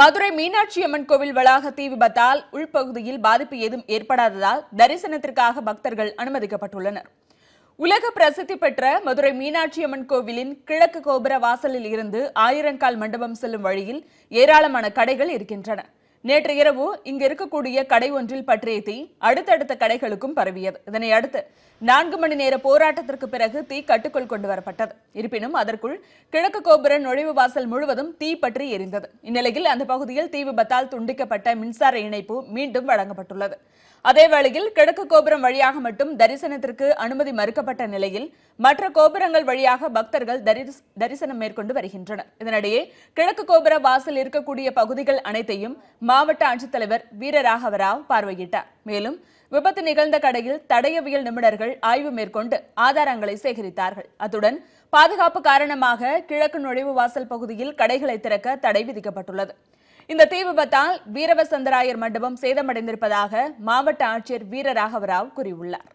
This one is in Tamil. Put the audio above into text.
மதுரை மீனாட்சி அம்மன் கோவில் வளாக தீ விபத்தால் உள்பகுதியில் பாதிப்பு ஏதும் ஏற்படாததால் தரிசனத்திற்காக பக்தர்கள் அனுமதிக்கப்பட்டுள்ளனர் உலக பிரசித்தி பெற்ற மதுரை மீனாட்சி அம்மன் கோவிலின் கிழக்கு கோபுர வாசலில் இருந்து ஆயிரங்கால் மண்டபம் செல்லும் வழியில் ஏராளமான கடைகள் இருக்கின்றன நேற்று இரவு இங்கு இருக்கக்கூடிய கடை ஒன்றில் பற்றிய தீ அடுத்தடுத்த கடைகளுக்கும் பரவியது இதனை அடுத்து நான்கு மணி நேர போராட்டத்திற்கு பிறகு தீ கட்டுக்குள் கொண்டு வரப்பட்டது இருப்பினும் அதற்குள் கிழக்கு கோபுர நுழைவு வாசல் முழுவதும் தீ பற்றி எரிந்தது இந்நிலையில் அந்த பகுதியில் தீ விபத்தால் துண்டிக்கப்பட்ட மின்சார இணைப்பு மீண்டும் வழங்கப்பட்டுள்ளது அதேவேளையில் கிழக்கு கோபுரம் வழியாக மட்டும் தரிசனத்திற்கு அனுமதி மறுக்கப்பட்ட நிலையில் மற்ற கோபுரங்கள் வழியாக பக்தர்கள் தரிசனம் மேற்கொண்டு வருகின்றனர் இதனிடையே கிழக்கு கோபுர வாசல் இருக்கக்கூடிய பகுதிகள் அனைத்தையும் மாவட்ட ஆட்சித்தலைவர் வீரராகவராவ் பார்வையிட்டார் மேலும் விபத்து நிகழ்ந்த கடையில் தடயவியல் நிபுணர்கள் ஆய்வு மேற்கொண்டு ஆதாரங்களை சேகரித்தார்கள் அத்துடன் பாதுகாப்பு காரணமாக கிழக்கு நுழைவு வாசல் பகுதியில் கடைகளை திறக்க தடை விதிக்கப்பட்டுள்ளது இந்த தீ விபத்தால் வீரவசந்தராயர் மண்டபம் சேதமடைந்திருப்பதாக மாவட்ட ஆட்சியர் வீரராகவராவ் கூறியுள்ளார்